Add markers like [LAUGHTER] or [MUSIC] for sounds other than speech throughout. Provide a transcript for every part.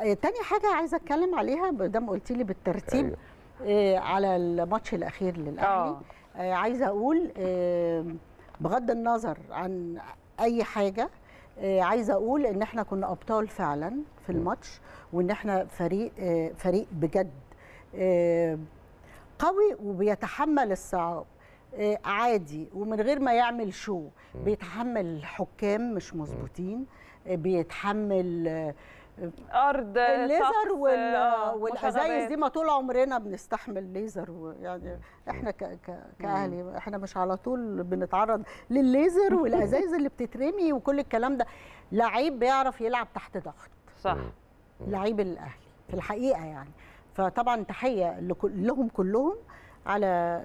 آه، تاني حاجه عايزه اتكلم عليها دام قلت لي بالترتيب أيوه. آه، على الماتش الاخير للاهلي آه. عايزه اقول بغض النظر عن اي حاجه عايزه اقول ان احنا كنا ابطال فعلا في الماتش وان احنا فريق فريق بجد قوي وبيتحمل الصعاب عادي ومن غير ما يعمل شو بيتحمل حكام مش مظبوطين بيتحمل ارض الليزر وال... آه، آه، دي ما طول عمرنا بنستحمل ليزر يعني احنا ك... ك... كاهلي احنا مش على طول بنتعرض للليزر [LAUGHS] والازايز اللي بتترمي وكل الكلام ده لعيب بيعرف يلعب تحت ضغط صح لعيب الاهلي في الحقيقه يعني فطبعا تحيه لهم كلهم على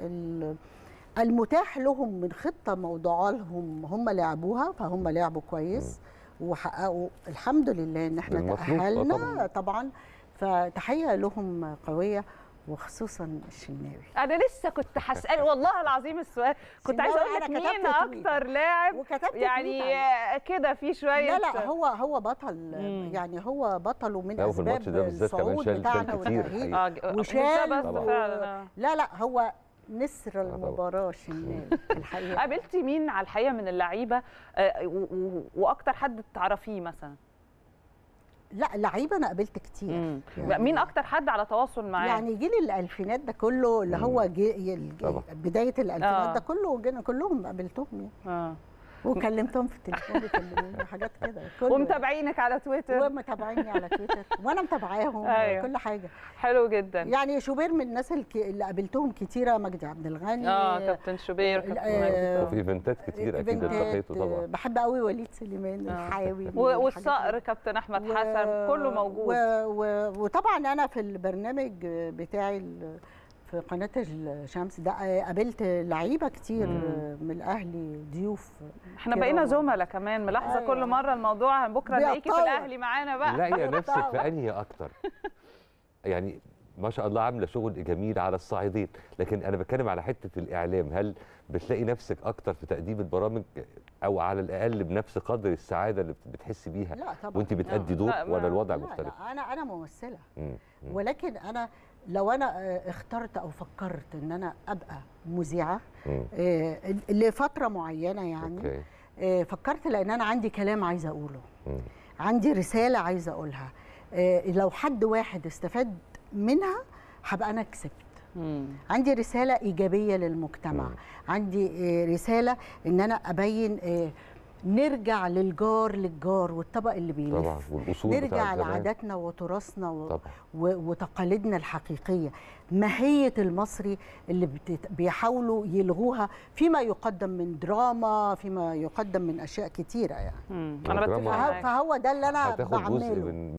المتاح لهم من خطه موضوعه لهم هم لعبوها فهم لعبوا كويس وحققوا الحمد لله ان احنا آه، تاهلنا طبعا. طبعا فتحيه لهم قويه وخصوصا الشناوي انا لسه كنت هسال [LAUGHS] والله العظيم السؤال كنت عايزه اقول لك مين اكتر لاعب يعني كده في شويه لا لا هو هو بطل مم. يعني هو بطله من اسباب الصعود بتاعنا كتير آه، آه، وشال و... لا لا هو نسر المباراه شمال [LAUGHS] الحقيقه قابلتي مين على الحقيقه من اللعيبه آه، واكتر حد تعرفيه مثلا لا لعيبه انا قابلت كتير يعني, يعني مين اكتر حد على تواصل معاه يعني جيل الالفينات ده كله اللي هو جي بدايه الالفينات آه. ده كله كلهم قابلتهم يعني. آه. وكلمتهم في التليفون بيكلموني وحاجات كده ومتابعينك على تويتر ومتابعيني على تويتر وانا متابعاهم [LAUGHS] أيوه. كل حاجه حلو جدا يعني شوبير من الناس اللي قابلتهم كتيره مجدي عبد الغني اه كابتن شوبير كابتن آه، وفي ايفنتات كتير اكيد التقيته طبعا بحب قوي وليد سليمان آه، الحاوي والصقر كابتن احمد حسن كله موجود وطبعا انا في البرنامج بتاعي في قناه الشمس ده قابلت لعيبه كتير مم. من الاهلي ضيوف احنا بقينا زملاء كمان ملاحظه أيوة. كل مره الموضوع بكره نلاقيكي في الاهلي معانا بقى لاقي نفسك في انهي اكتر يعني ما شاء الله عامله شغل جميل على الصعيدين لكن انا بتكلم على حته الاعلام هل بتلاقي نفسك اكتر في تقديم البرامج او على الاقل بنفس قدر السعاده اللي بتحسي بيها وانت بتادي دور ولا الوضع لا مختلف لا انا انا ممثله مم. ولكن انا لو انا آه، اخترت او فكرت ان انا ابقى مذيعه آه، لفتره معينه يعني آه، فكرت لان انا عندي كلام عايزه اقوله عندي رساله عايزه اقولها لو حد واحد استفاد منها هبقى انا كسبت عندي رساله ايجابيه للمجتمع عندي رساله ان انا ابين نرجع للجار للجار والطبق اللي بيلف طبعا والاصول نرجع لعاداتنا وتراثنا و... و... وتقاليدنا الحقيقيه ماهيه المصري اللي بت... بيحاولوا يلغوها فيما يقدم من دراما فيما يقدم من اشياء كتيره يعني, يعني انا بتفق فهو ده اللي انا بعمله